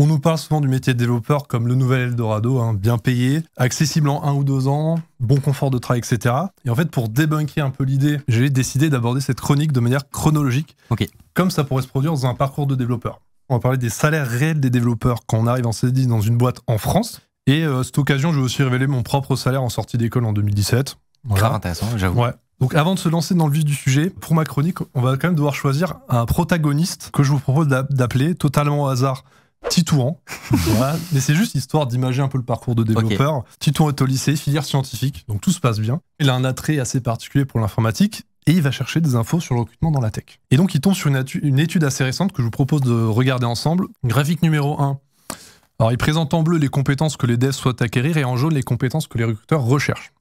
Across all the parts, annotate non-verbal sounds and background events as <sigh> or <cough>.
On nous parle souvent du métier de développeur comme le nouvel Eldorado, hein, bien payé, accessible en un ou deux ans, bon confort de travail, etc. Et en fait, pour débunker un peu l'idée, j'ai décidé d'aborder cette chronique de manière chronologique, okay. comme ça pourrait se produire dans un parcours de développeur. On va parler des salaires réels des développeurs quand on arrive en CDI dans une boîte en France. Et euh, cette occasion, je vais aussi révéler mon propre salaire en sortie d'école en 2017. Grave intéressant, j'avoue. Donc avant de se lancer dans le vif du sujet, pour ma chronique, on va quand même devoir choisir un protagoniste que je vous propose d'appeler totalement au hasard Titouan. <laughs> Mais c'est juste histoire d'imager un peu le parcours de développeur. Titouan est au lycée, filière scientifique, donc tout se passe bien. Il a un attrait assez particulier pour l'informatique et il va chercher des infos sur le recrutement dans la tech. Et donc il tombe sur une, étude assez récente que je vous propose de regarder ensemble. Graphique numéro 1. Alors il présente en bleu les compétences que les devs souhaitent acquérir et en jaune les compétences que les recruteurs recherchent.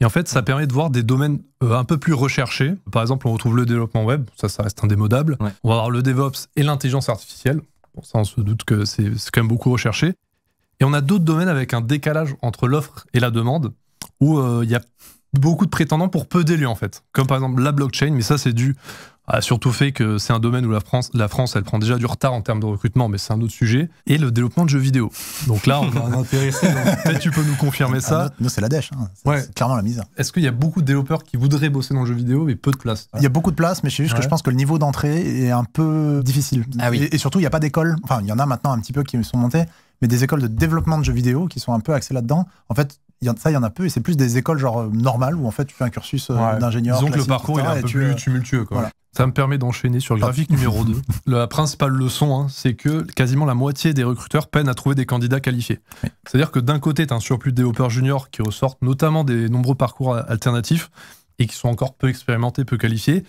Et en fait, ça permet de voir des domaines euh, un peu plus recherchés. Par exemple, on retrouve le développement web, ça, ça reste indémodable. On va avoir le DevOps et l'intelligence artificielle on se doute que c'est quand même beaucoup recherché. Et on a d'autres domaines avec un décalage entre l'offre et la demande, où euh, il y a beaucoup de prétendants pour peu d'élus, en fait. Comme par exemple la blockchain, mais ça, c'est dû a surtout fait que c'est un domaine où la France, la France, elle prend déjà du retard en termes de recrutement, mais c'est un autre sujet, et le développement de jeux vidéo. Donc là, on va. <laughs> Peut-être tu peux nous confirmer ah, ça. Non nous, c'est la dèche. Hein. C'est clairement la mise. Est-ce qu'il y a beaucoup de développeurs qui voudraient bosser dans le jeu vidéo, mais peu de place Il y a beaucoup de place, mais c'est juste que je pense que le niveau d'entrée est un peu difficile. Ah et, surtout, il n'y a pas d'école. Enfin, il y en a maintenant un petit peu qui sont montées, mais des écoles de développement de jeux vidéo qui sont un peu axées là-dedans. En fait, ça, il y en a peu, et c'est plus des écoles genre euh, normales où en fait tu fais un cursus euh, d'ingénieur. Donc le parcours est un peu plus euh, tumultueux. Quoi. Ça me permet d'enchaîner sur le graphique numéro 2. <laughs> La principale leçon, hein, c'est que quasiment la moitié des recruteurs peinent à trouver des candidats qualifiés. C'est-à-dire que d'un côté, tu as un surplus de développeurs juniors qui ressortent, notamment des nombreux parcours alternatifs, et qui sont encore peu expérimentés, peu qualifiés.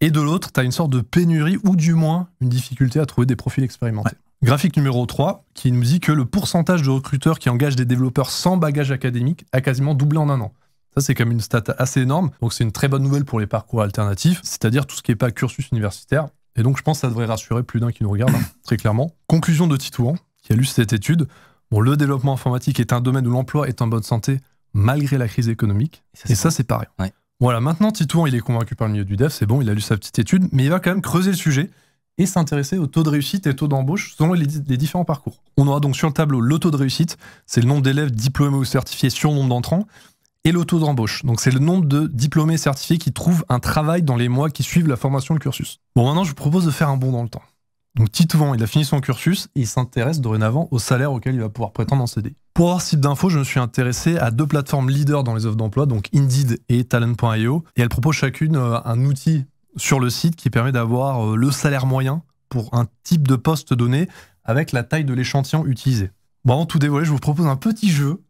Et de l'autre, tu as une sorte de pénurie, ou du moins une difficulté à trouver des profils expérimentés. Graphique numéro 3, qui nous dit que le pourcentage de recruteurs qui engagent des développeurs sans bagage académique a quasiment doublé en un an. Ça, c'est quand même une stat assez énorme. Donc, c'est une très bonne nouvelle pour les parcours alternatifs, c'est-à-dire tout ce qui n'est pas cursus universitaire. Et donc, je pense que ça devrait rassurer plus d'un qui nous regarde, hein, très clairement. Conclusion de Titouan, qui a lu cette étude. Bon, le développement informatique est un domaine où l'emploi est en bonne santé malgré la crise économique. Et ça, c'est pareil. Voilà, maintenant, Titouan, il est convaincu par le milieu du dev, c'est bon, il a lu sa petite étude, mais il va quand même creuser le sujet et s'intéresser au taux de réussite et taux d'embauche selon les, différents parcours. On aura donc sur le tableau le taux de réussite, c'est le nombre d'élèves diplômés ou certifiés sur le nombre d'entrants, et le taux d'embauche. Donc c'est le nombre de diplômés certifiés qui trouvent un travail dans les mois qui suivent la formation, de cursus. Bon, maintenant je vous propose de faire un bond dans le temps. Donc Titouan, il a fini son cursus et il s'intéresse dorénavant au salaire auquel il va pouvoir prétendre en CD. Pour avoir ce type d'infos, je me suis intéressé à deux plateformes leaders dans les offres d'emploi, donc Indeed et Talent.io, et elles proposent chacune euh, un outil sur le site qui permet d'avoir euh, le salaire moyen pour un type de poste donné avec la taille de l'échantillon utilisé. Bon, avant tout dévoiler, je vous propose un petit jeu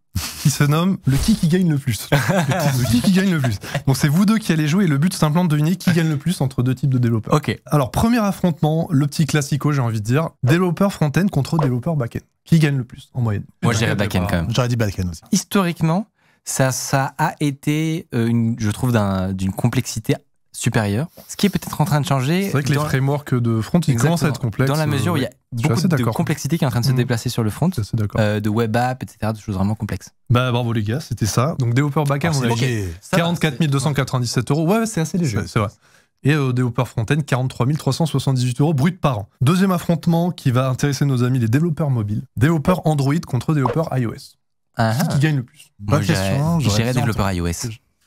qui se nomme le qui qui gagne le plus. <laughs> Le qui, qui gagne le plus. Donc c'est vous deux qui allez jouer et le but c'est simplement de deviner qui gagne le plus entre deux types de développeurs. Ok. Alors premier affrontement, le petit classico j'ai envie de dire, développeur front-end contre développeur back-end. Qui gagne le plus en moyenne Moi j'irais back-end quand même. J'aurais dit back-end aussi. Historiquement, ça, ça a été, euh, une, je trouve, d'une complexité supérieur, ce qui est peut-être en train de changer. C'est vrai que les frameworks de front, ils commencent à être complexes. Dans la mesure où il y a euh, beaucoup de complexité qui est en train de se mmh. déplacer sur le front, euh, de web app, etc., de choses vraiment complexes. Bah bravo les gars, c'était ça. Donc développeur back ah, on a 44 297 euros. Ouais, c'est assez léger. C'est vrai. Et euh, développeur front-end, 43 378 euros brut par an. Deuxième affrontement qui va intéresser nos amis les développeurs mobiles. Développeurs Android contre développeurs iOS. Ah qui ah. gagne le plus Pas question. J'irai développeur iOS.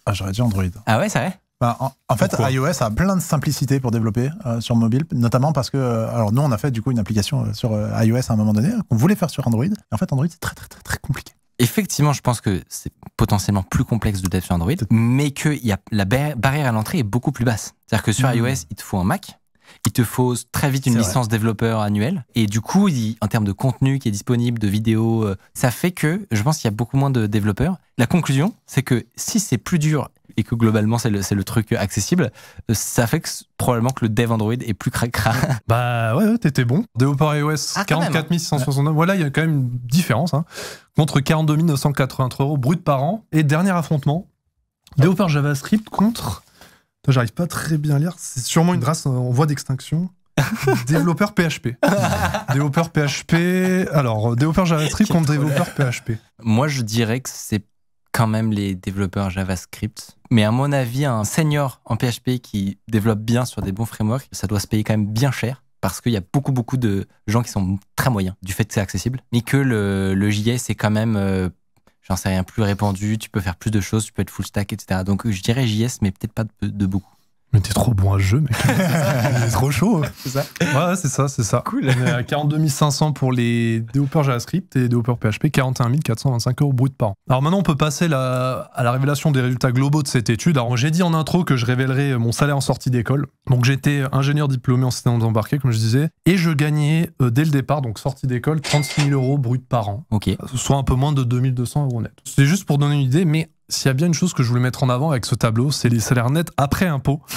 Ah, j'aurais dit Android. Ah ouais, c'est vrai bah, en, fait, iOS a plein de simplicité pour développer euh, sur mobile, notamment parce que, euh, alors nous, on a fait du coup une application euh, sur iOS à un moment donné qu'on voulait faire sur Android. en fait, Android, c'est très, très, très, compliqué. Effectivement, je pense que c'est potentiellement plus complexe de développer sur Android, mais que y a, la barrière à l'entrée est beaucoup plus basse. C'est-à-dire que sur mmh. iOS, il te faut un Mac, il te faut très vite une licence développeur annuelle. Et du coup, en termes de contenu qui est disponible, de vidéos, ça fait que je pense qu'il y a beaucoup moins de développeurs. La conclusion, c'est que si c'est plus dur et que globalement c'est le, truc accessible, euh, ça fait que probablement que le dev Android est plus cracra. <laughs> Bah ouais, t'étais bon. Développeur iOS, 44 ah, hein. Voilà, il y a quand même une différence. Hein, contre 42 983 euros brut par an. Et dernier affrontement, ah. ouais. JavaScript contre. J'arrive pas très bien à lire. C'est sûrement une race euh, en voie d'extinction. <laughs> développeur PHP. développeur PHP. Alors, euh, développeur JavaScript contre développeur PHP. Moi, je dirais que c'est quand même les développeurs JavaScript. Mais à mon avis, un senior en PHP qui développe bien sur des bons frameworks, ça doit se payer quand même bien cher parce qu'il y a beaucoup, beaucoup de gens qui sont très moyens du fait que c'est accessible, mais que le, JS est quand même, euh, j'en sais rien, plus répandu, tu peux faire plus de choses, tu peux être full stack, etc. Donc je dirais JS, mais peut-être pas de beaucoup. Mais t'es trop bon à jeu, mec. c'est <laughs> trop chaud. Hein. C'est ça. Ouais, c'est ça, c'est ça. Cool. 42 500 pour les développeurs JavaScript et développeurs PHP, 41 425 euros brut par an. Alors maintenant, on peut passer à la révélation des résultats globaux de cette étude. Alors, j'ai dit en intro que je révélerai euh, mon salaire en sortie d'école. Donc, j'étais ingénieur diplômé en système embarqué, comme je disais, et je gagnais euh, dès le départ, donc sortie d'école, 36 000 euros brut par an. Ok. Euh, soit un peu moins de 2200 euros net. C'est juste pour donner une idée, mais s'il y a bien une chose que je voulais mettre en avant avec ce tableau, c'est les salaires nets après impôts. <laughs>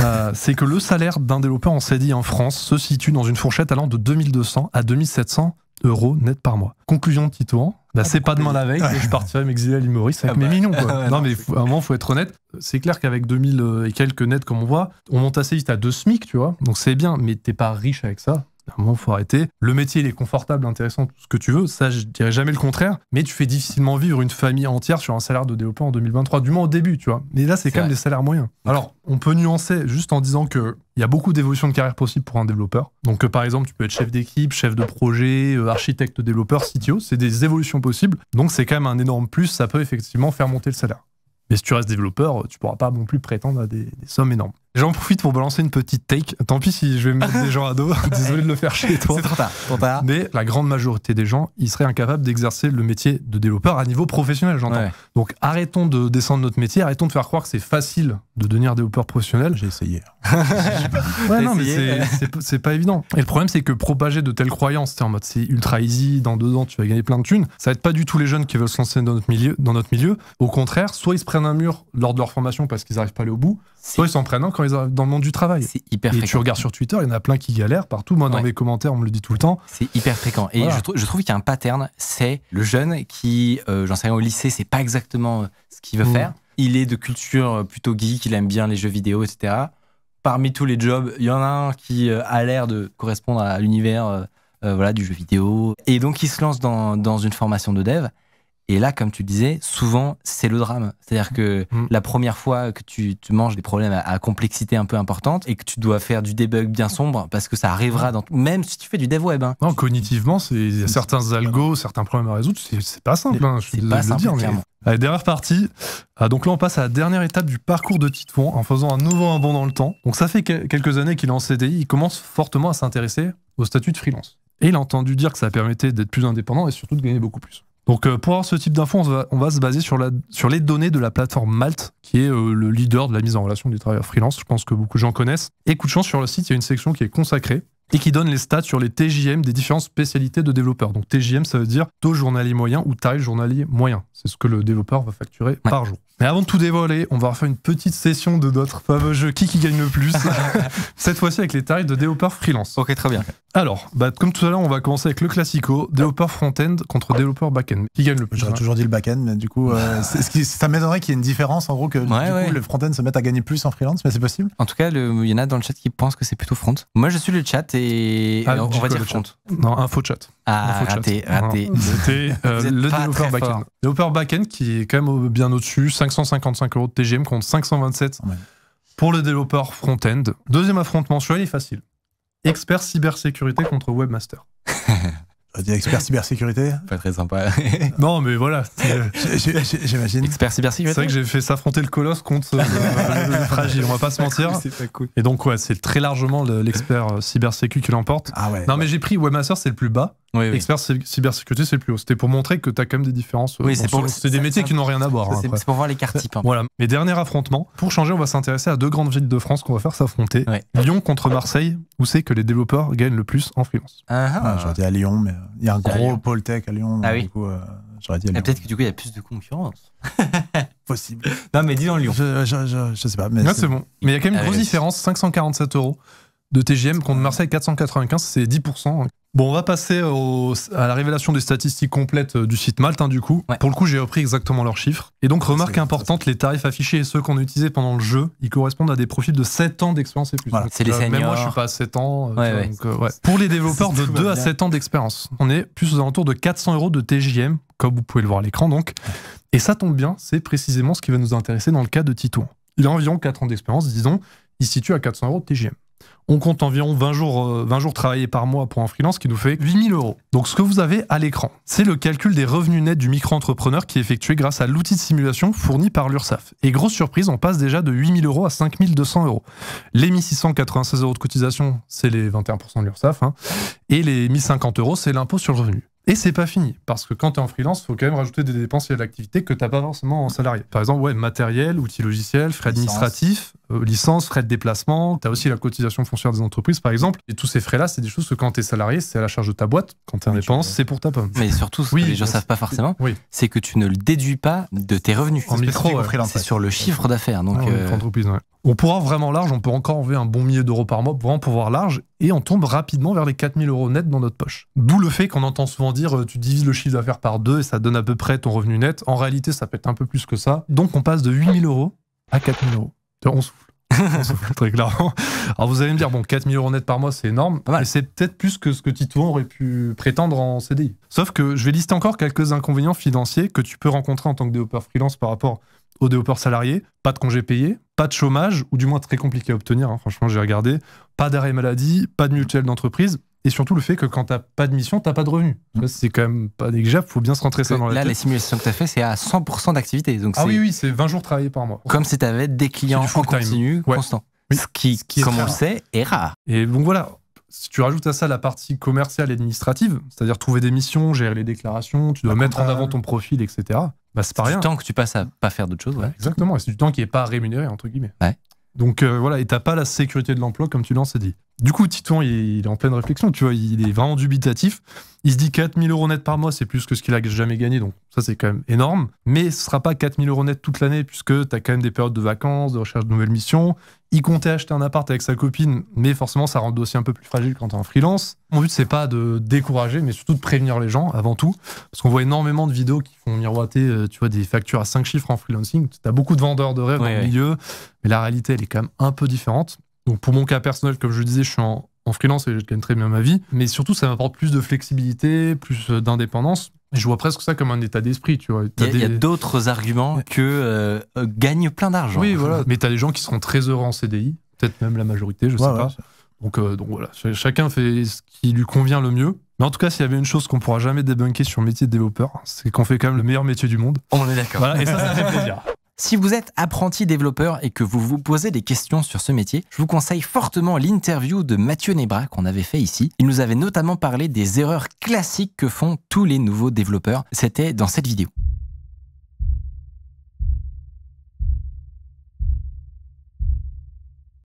Euh, c'est que le salaire d'un développeur en CDI en France se situe dans une fourchette allant de 2200 à 2700 euros net par mois. Conclusion de Titouan, bah, c'est pas demain la veille, je partirai m'exiler à l'île Maurice avec ah mes bah. millions. Ah non, mais à un moment, faut être honnête. C'est clair qu'avec 2000 euh, et quelques nets, comme on voit, on monte assez vite à deux SMIC, tu vois. Donc c'est bien, mais t'es pas riche avec ça. À un moment, faut arrêter. Le métier, il est confortable, intéressant, tout ce que tu veux. Ça, je dirais jamais le contraire. Mais tu fais difficilement vivre une famille entière sur un salaire de développeur en 2023, du moins au début, tu vois. Mais là, c'est quand même des salaires moyens. Alors, on peut nuancer juste en disant que il y a beaucoup d'évolutions de carrière possibles pour un développeur. Donc, euh, par exemple, tu peux être chef d'équipe, chef de projet, euh, architecte, développeur, CTO. C'est des évolutions possibles. Donc, c'est quand même un énorme plus. Ça peut effectivement faire monter le salaire. Mais si tu restes développeur, euh, tu pourras pas non plus prétendre à des sommes énormes. J'en profite pour balancer une petite take. Tant pis si je vais mettre <laughs> des gens à dos. <laughs> Désolé de le faire chez toi. C'est trop tard, Mais la grande majorité des gens, ils seraient incapables d'exercer le métier de développeur à niveau professionnel, j'entends. Donc arrêtons de descendre notre métier, arrêtons de faire croire que c'est facile de devenir développeur professionnel. J'ai essayé. <laughs> ouais, non, mais c'est pas évident. Et le problème, c'est que propager de telles croyances, c'est en mode c'est ultra easy, dans deux ans tu vas gagner plein de thunes, ça va être pas du tout les jeunes qui veulent se lancer dans notre milieu. Dans notre milieu. Au contraire, soit ils se prennent un mur lors de leur formation parce qu'ils n'arrivent pas à aller au bout, soit ils s'en prennent encore dans le monde du travail. C'est hyper Et tu regardes sur Twitter, il y en a plein qui galèrent partout. Moi, dans mes commentaires, on me le dit tout le temps. C'est hyper fréquent. Et je, trouve qu'il y a un pattern. C'est le jeune qui, euh, j'en sais rien, au lycée, c'est pas exactement euh, ce qu'il veut mm. faire. Il est de culture euh, plutôt geek, il aime bien les jeux vidéo, etc. Parmi tous les jobs, il y en a un qui euh, a l'air de correspondre à l'univers voilà, du jeu vidéo. Et donc, il se lance dans, dans une formation de dev. Et là, comme tu disais, souvent, c'est le drame. C'est-à-dire mm. que mm. la première fois que tu, manges des problèmes à, complexité un peu importante et que tu dois faire du debug bien sombre parce que ça arrivera mm. dans même si tu fais du dev web. Hein. Non, cognitivement, a certains algos, certains problèmes à résoudre, c'est pas simple. C'est hein, je suis pas le dire, clairement. Allez, dernière partie. Ah, donc là, on passe à la dernière étape du parcours de Titouan en faisant un nouveau un dans le temps. Donc ça fait quelques années qu'il est en CDI, il commence fortement à s'intéresser au statut de freelance. Et il a entendu dire que ça permettait d'être plus indépendant et surtout de gagner beaucoup plus. Donc euh, pour avoir ce type d'infos, on va, se baser sur, les données de la plateforme Malte, qui est euh, le leader de la mise en relation des travailleurs freelance, je pense que beaucoup de gens connaissent. Et coup de chance, sur le site, il y a une section qui est consacrée et qui donne les stats sur les TJM des différentes spécialités de développeurs. Donc TJM, ça veut dire taux journalier moyen ou taille journalier moyen. C'est ce que le développeur va facturer par jour. Mais avant de tout dévoiler, on va refaire une petite session de notre fameux jeu Qui qui gagne le plus <laughs> <laughs> Cette fois-ci avec les tarifs de développeurs freelance. Ok, très bien. Alors, bah, comme tout à l'heure, on va commencer avec le classico, développeur front-end contre développeur back-end. Qui gagne le plus J'aurais toujours dit le back-end, mais du coup, euh, ce qui, ça m'étonnerait qu'il y ait une différence, en gros, que du Coup, le front-end se mette à gagner plus en freelance, mais c'est possible. En tout cas, il y en a dans le chat qui pensent que c'est plutôt front. Moi, je suis le chat et, ah, euh, on, va dire front. Non, info chat. Ah, raté, raté. C'était <laughs> euh, le développeur back-end. Développeur back-end qui est quand même bien au-dessus, 555 euros de TGM contre 527 pour le développeur front-end. Deuxième affrontement, celui-là, facile. Expert cybersécurité contre webmaster. <laughs> expert cybersécurité Pas très sympa. <laughs> non, mais voilà. Euh, j'imagine. Expert cybersécurité. C'est vrai que j'ai fait s'affronter le colosse contre euh, le, fragile, on va pas se mentir. Ah, Et donc, ouais, c'est très largement l'expert euh, cybersécurité qui l'emporte. Ah ouais, non, mais j'ai pris Webmaster, c'est le plus bas. Expert cybersécurité, c'est le plus haut. C'était pour montrer que tu as quand même des différences. Euh, c'est des métiers qui n'ont rien à voir. Hein, c'est pour voir les cartes hein. Voilà. Mais dernier affrontement. Pour changer, on va s'intéresser à deux grandes villes de France qu'on va faire s'affronter. Lyon contre Marseille, où c'est que les développeurs gagnent le plus en freelance. Ah, ah. J'aurais dit à Lyon, mais il y a un gros pôle tech à Lyon. Ah du coup, euh, j'aurais dit Lyon. Peut-être que du coup, il y a plus de concurrence. <laughs> Possible. <laughs> Non, mais dis dans Lyon. Je, sais pas. c'est bon. Mais il y a quand même une grosse différence 547 euros de TGM contre Marseille 495, c'est 10%. Bon, on va passer à la révélation des statistiques complètes euh, du site Malte, hein, du coup. Pour le coup, j'ai repris exactement leurs chiffres. Et donc, remarque importante, les tarifs affichés et ceux qu'on a utilisés pendant le jeu, ils correspondent à des profils de 7 ans d'expérience et plus. Voilà. C'est les euh, seniors. Même moi, je suis pas à 7 ans. Euh, Pour les développeurs de 2 à 7 ans d'expérience, on est plus aux alentours de 400 euros de TGM, comme vous pouvez le voir à l'écran, donc. Et ça tombe bien, c'est précisément ce qui va nous intéresser dans le cas de Tito. Il a environ 4 ans d'expérience, disons, il se situe à 400 euros de TJM on compte environ 20 jours, 20 euh, jours travaillés par mois pour un freelance qui nous fait 8000 euros. Donc ce que vous avez à l'écran, c'est le calcul des revenus nets du micro-entrepreneur qui est effectué grâce à l'outil de simulation fourni par l'Ursaf. Et grosse surprise, on passe déjà de 8000 euros à 5200 euros. Les 1696 euros de cotisation, c'est les 21% de l'Ursaf. Hein. et les 1050 euros, c'est l'impôt sur le revenu. Et c'est pas fini, parce que quand tu es en freelance, il faut quand même rajouter des dépenses et à l'activité que tu pas forcément en salarié. Par exemple, ouais, matériel, outils logiciels, frais administratifs, licences, euh, licence, frais de déplacement, tu as aussi la cotisation foncière des entreprises, par exemple. Et tous ces frais-là, c'est des choses que quand tu es salarié, c'est à la charge de ta boîte. Quand tu es dépense, c'est pour ta pomme. Mais surtout, ce oui, que les gens savent pas forcément, c'est que tu ne le déduis pas de tes revenus. En micro, c'est sur le chiffre d'affaires. Donc, ah euh, entreprise, on pourra vraiment large, on peut encore enlever un bon millier d'euros par mois pour en pouvoir large, et on tombe rapidement vers les 4000 euros net dans notre poche. D'où le fait qu'on entend souvent dire euh, tu divises le chiffre d'affaires par deux et ça donne à peu près ton revenu net. En réalité, ça peut être un peu plus que ça. Donc on passe de 8000 euros à 4000 euros. On souffle. On souffle très clairement. Alors vous allez me dire, bon, 4000 euros net par mois, c'est énorme. C'est peut-être plus que ce que Tito aurait pu prétendre en CDI. Sauf que je vais lister encore quelques inconvénients financiers que tu peux rencontrer en tant que développeur freelance par rapport aux développeurs salariés, pas de congés payés, pas de chômage, ou du moins très compliqué à obtenir, hein, franchement j'ai regardé, pas d'arrêt maladie, pas de mutuelle d'entreprise, et surtout le fait que quand t'as pas de mission, t'as pas de revenu. Mm. C'est quand même pas négligeable, faut bien se rentrer ça dans la tête. Là, les simulations que t'as fait, c'est à 100% d'activité. ah oui, oui, c'est 20 jours travaillés par mois. Comme si t'avais des clients en continu, constant. Ce qui, comme on le sait, est rare. Et donc voilà, si tu rajoutes à ça la partie commerciale et administrative, c'est-à-dire trouver des missions, gérer les déclarations, tu dois mettre en avant euh, ton profil, etc. Bah, c'est pas rien. du temps que tu passes à pas faire d'autres choses. Ouais. exactement, c'est du temps qui n'est pas rémunéré, entre guillemets. Donc euh, voilà, et t'as pas la sécurité de l'emploi comme tu l'en sais dit. Du coup, Titon, il, est en pleine réflexion, tu vois, il est vraiment dubitatif. Il se dit 4000 euros net par mois, c'est plus que ce qu'il a jamais gagné, donc ça c'est quand même énorme. Mais ce sera pas 4000 euros net toute l'année, puisque t'as quand même des périodes de vacances, de recherche de nouvelles missions il comptait acheter un appart avec sa copine, mais forcément, ça rend le dossier un peu plus fragile quand t'es en freelance. Mon but, c'est pas de décourager, mais surtout de prévenir les gens avant tout. Parce qu'on voit énormément de vidéos qui font miroiter, euh, tu vois, des factures à 5 chiffres en freelancing. as beaucoup de vendeurs de rêves dans le milieu, mais la réalité, elle est quand même un peu différente. Donc, pour mon cas personnel, comme je le disais, je suis en, en freelance et je gagne très bien ma vie. Mais surtout, ça m'apporte plus de flexibilité, plus euh, d'indépendance. Je vois presque ça comme un état d'esprit, tu vois. Il y a d'autres arguments que euh, gagnent plein d'argent. Oui, voilà. <laughs> Mais tu as des gens qui seront très heureux en CDI, peut-être même la majorité, je sais pas. Donc, euh, donc voilà, chacun fait ce qui lui convient le mieux. Mais en tout cas, s'il y avait une chose qu'on pourra jamais débunker sur le métier de développeur, c'est qu'on fait quand même le meilleur métier du monde. On est d'accord. et <laughs> plaisir. Si vous êtes apprenti développeur et que vous vous posez des questions sur ce métier, je vous conseille fortement l'interview de Mathieu Nebra qu'on avait fait ici. Il nous avait notamment parlé des erreurs classiques que font tous les nouveaux développeurs. C'était dans cette vidéo.